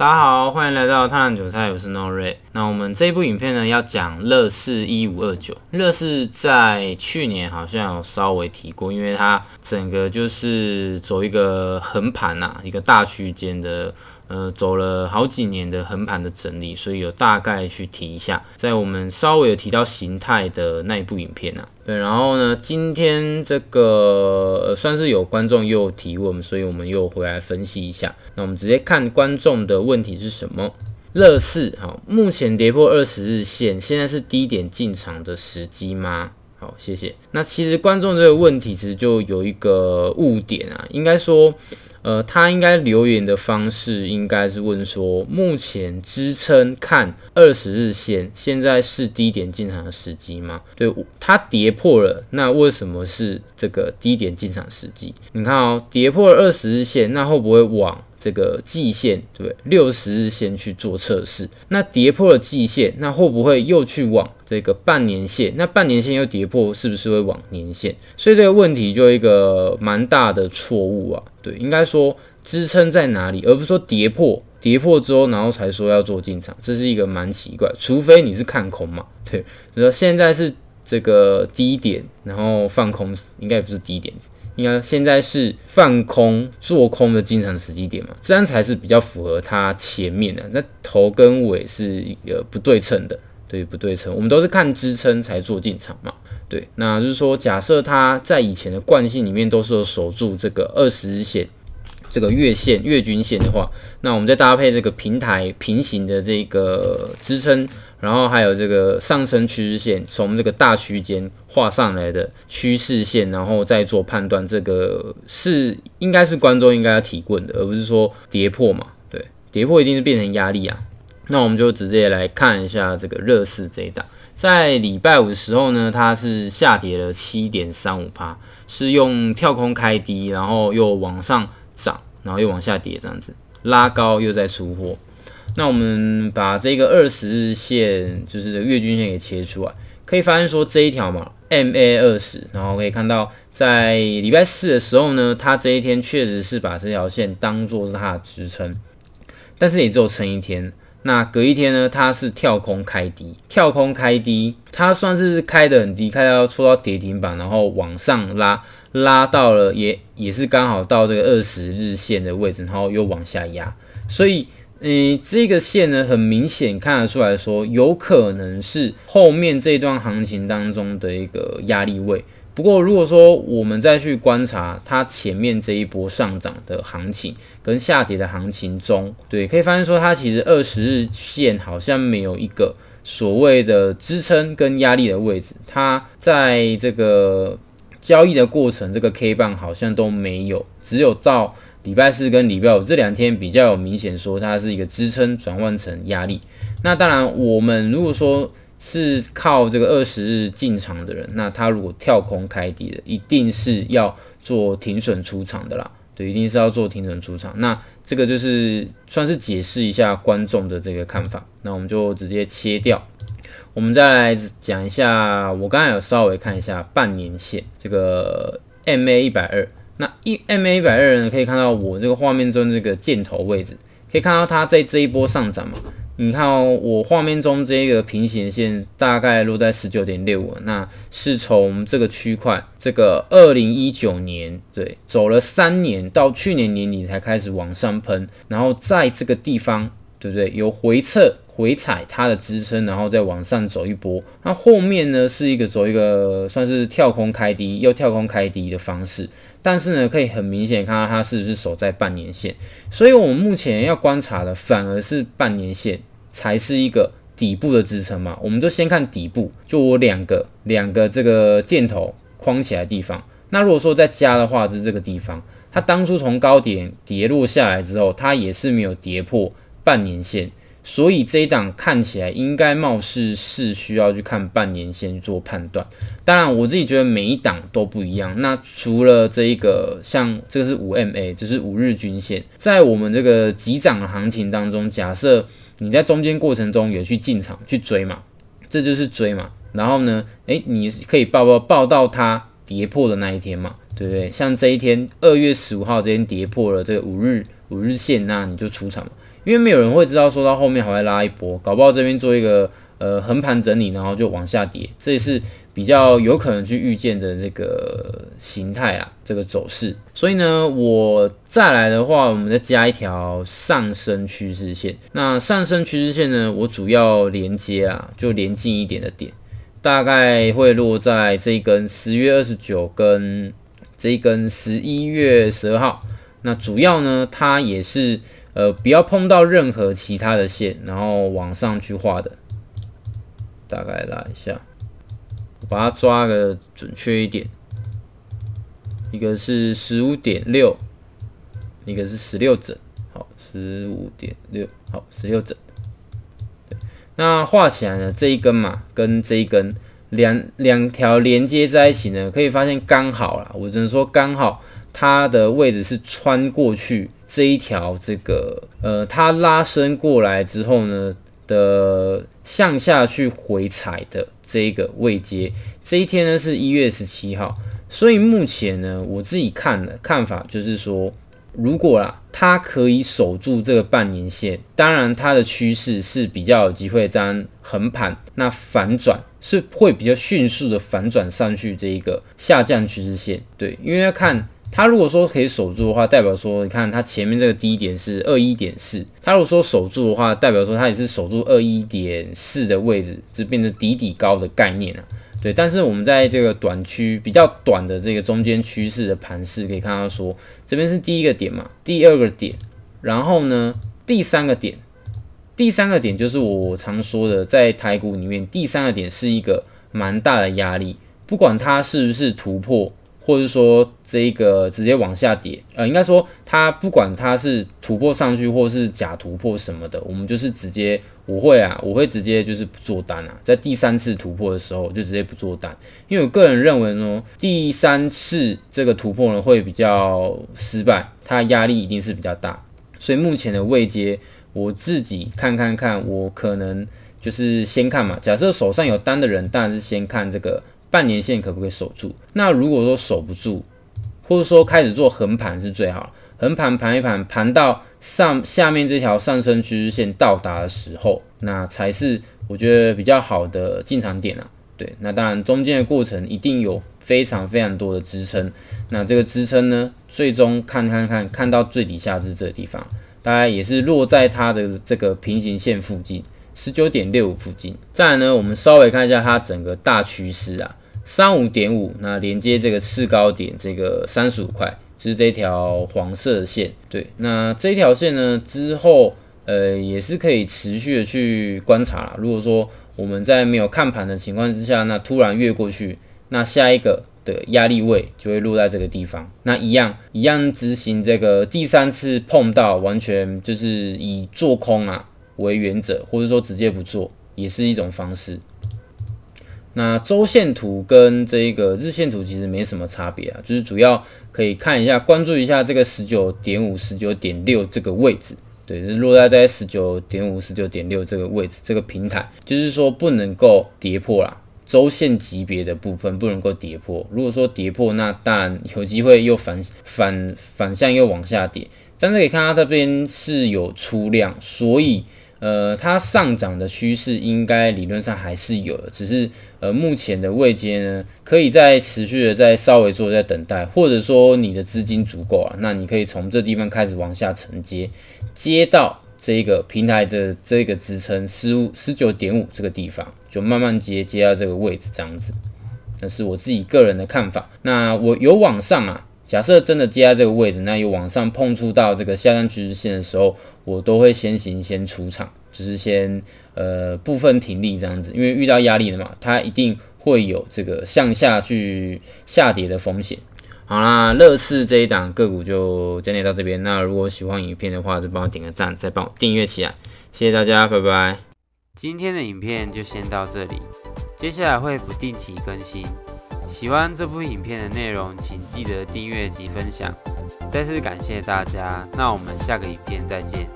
大家好，欢迎来到探浪韭菜，我是 n o r a y 那我们这一部影片呢，要讲乐视一五二九。乐视在去年好像有稍微提过，因为它整个就是走一个横盘呐，一个大区间的。呃，走了好几年的横盘的整理，所以有大概去提一下，在我们稍微有提到形态的那一部影片呐，对，然后呢，今天这个算是有观众又提问，所以我们又回来分析一下。那我们直接看观众的问题是什么？乐视，好，目前跌破二十日线，现在是低点进场的时机吗？好，谢谢。那其实观众这个问题，其实就有一个误点啊，应该说，呃，他应该留言的方式应该是问说，目前支撑看二十日线，现在是低点进场的时机吗？对，它跌破了，那为什么是这个低点进场时机？你看哦，跌破了二十日线，那会不会往？这个季线对六十日线去做测试，那跌破了季线，那会不会又去往这个半年线？那半年线又跌破，是不是会往年线？所以这个问题就一个蛮大的错误啊。对，应该说支撑在哪里，而不是说跌破，跌破之后然后才说要做进场，这是一个蛮奇怪。除非你是看空嘛，对。那现在是这个低点，然后放空，应该也不是低点。应该现在是放空、做空的进场时机点嘛？这样才是比较符合它前面的那头跟尾是呃不对称的，对不对称？我们都是看支撑才做进场嘛，对。那就是说，假设它在以前的惯性里面都是有守住这个二十日线、这个月线、月均线的话，那我们再搭配这个平台平行的这个支撑。然后还有这个上升趋势线，从这个大区间画上来的趋势线，然后再做判断，这个是应该是观众应该要提问的，而不是说跌破嘛？对，跌破一定是变成压力啊。那我们就直接来看一下这个热市这一档，在礼拜五的时候呢，它是下跌了七点三五帕，是用跳空开低，然后又往上涨，然后又往下跌，这样子拉高又在出货。那我们把这个二十日线，就是月均线给切出来，可以发现说这一条嘛，MA 二十，然后可以看到在礼拜四的时候呢，它这一天确实是把这条线当做是它的支撑，但是也只有撑一天。那隔一天呢，它是跳空开低，跳空开低，它算是开的很低，开到戳到跌停板，然后往上拉，拉到了也也是刚好到这个二十日线的位置，然后又往下压，所以。诶，这个线呢，很明显看得出来说，有可能是后面这段行情当中的一个压力位。不过，如果说我们再去观察它前面这一波上涨的行情跟下跌的行情中，对，可以发现说，它其实二十日线好像没有一个所谓的支撑跟压力的位置，它在这个交易的过程，这个 K 棒好像都没有，只有到。礼拜四跟礼拜五这两天比较有明显，说它是一个支撑转换成压力。那当然，我们如果说是靠这个二十日进场的人，那他如果跳空开低的，一定是要做停损出场的啦。对，一定是要做停损出场。那这个就是算是解释一下观众的这个看法。那我们就直接切掉，我们再来讲一下。我刚才有稍微看一下半年线，这个 MA 一百二。那一 M A 一百二呢，可以看到我这个画面中这个箭头位置，可以看到它在这一波上涨嘛？你看哦、我画面中这个平行线大概落在十九点六五，那是从这个区块，这个二零一九年对，走了三年到去年年底才开始往上喷，然后在这个地方对不对有回撤？回踩它的支撑，然后再往上走一波。那后面呢，是一个走一个，算是跳空开低，又跳空开低的方式。但是呢，可以很明显看到它是不是守在半年线。所以，我们目前要观察的，反而是半年线才是一个底部的支撑嘛？我们就先看底部，就我两个两个这个箭头框起来的地方。那如果说再加的话，就是这个地方。它当初从高点跌落下来之后，它也是没有跌破半年线。所以这一档看起来应该貌似是需要去看半年线去做判断。当然，我自己觉得每一档都不一样。那除了这一个，像这个是五 MA，就是五日均线。在我们这个急涨的行情当中，假设你在中间过程中有去进场去追嘛，这就是追嘛。然后呢，诶，你可以报报报到它跌破的那一天嘛，对不对？像这一天二月十五号，这边跌破了这个五日。五日线，那你就出场了，因为没有人会知道说到后面还会拉一波，搞不好这边做一个呃横盘整理，然后就往下跌，这也是比较有可能去预见的这个形态啊，这个走势。所以呢，我再来的话，我们再加一条上升趋势线。那上升趋势线呢，我主要连接啊，就连近一点的点，大概会落在这一根十月二十九跟这一根十一月十二号。那主要呢，它也是呃不要碰到任何其他的线，然后往上去画的。大概拉一下，把它抓个准确一点。一个是十五点六，一个是十六整。好，十五点六，好，十六整。那画起来呢，这一根嘛跟这一根两两条连接在一起呢，可以发现刚好啦。我只能说刚好。它的位置是穿过去这一条这个呃，它拉伸过来之后呢的向下去回踩的这一个位阶，这一天呢是一月十七号，所以目前呢我自己看的看法就是说，如果啦它可以守住这个半年线，当然它的趋势是比较有机会样横盘，那反转是会比较迅速的反转上去这一个下降趋势线，对，因为要看。它如果说可以守住的话，代表说你看它前面这个低点是二一点四，它如果说守住的话，代表说它也是守住二一点四的位置，就变成底底高的概念了。对，但是我们在这个短区比较短的这个中间趋势的盘势，可以看到说，这边是第一个点嘛，第二个点，然后呢第三个点，第三个点就是我常说的，在台股里面第三个点是一个蛮大的压力，不管它是不是突破。或者说这个直接往下跌，呃，应该说它不管它是突破上去，或是假突破什么的，我们就是直接我会啊，我会直接就是不做单啊，在第三次突破的时候就直接不做单，因为我个人认为呢，第三次这个突破呢会比较失败，它压力一定是比较大，所以目前的位阶我自己看看看，我可能就是先看嘛，假设手上有单的人当然是先看这个。半年线可不可以守住？那如果说守不住，或者说开始做横盘是最好，横盘盘一盘，盘到上下面这条上升趋势线到达的时候，那才是我觉得比较好的进场点啊。对，那当然中间的过程一定有非常非常多的支撑，那这个支撑呢，最终看看看看到最底下是这个地方，大概也是落在它的这个平行线附近，十九点六五附近。再来呢，我们稍微看一下它整个大趋势啊。三五点五，那连接这个次高点，这个三十五块，就是这条黄色线。对，那这条线呢之后，呃，也是可以持续的去观察啦。如果说我们在没有看盘的情况之下，那突然越过去，那下一个的压力位就会落在这个地方。那一样一样执行这个第三次碰到，完全就是以做空啊为原则，或者说直接不做，也是一种方式。那周线图跟这个日线图其实没什么差别啊，就是主要可以看一下，关注一下这个十九点五、十九点六这个位置，对，是落在在十九点五、十九点六这个位置，这个平台就是说不能够跌破啦，周线级别的部分不能够跌破。如果说跌破，那当然有机会又反反反向又往下跌。但是可以看它这边是有出量，所以。呃，它上涨的趋势应该理论上还是有的，只是呃，目前的位阶呢，可以再持续的再稍微做在等待，或者说你的资金足够了，那你可以从这地方开始往下承接，接到这个平台的这个支撑十五十九点五这个地方，就慢慢接接到这个位置这样子。那是我自己个人的看法。那我有往上啊。假设真的接在这个位置，那有往上碰触到这个下降趋势线的时候，我都会先行先出场，就是先呃部分停利这样子，因为遇到压力了嘛，它一定会有这个向下去下跌的风险。好啦，乐视这一档个股就讲解到这边。那如果喜欢影片的话，就帮我点个赞，再帮我订阅起来，谢谢大家，拜拜。今天的影片就先到这里，接下来会不定期更新。喜欢这部影片的内容，请记得订阅及分享，再次感谢大家，那我们下个影片再见。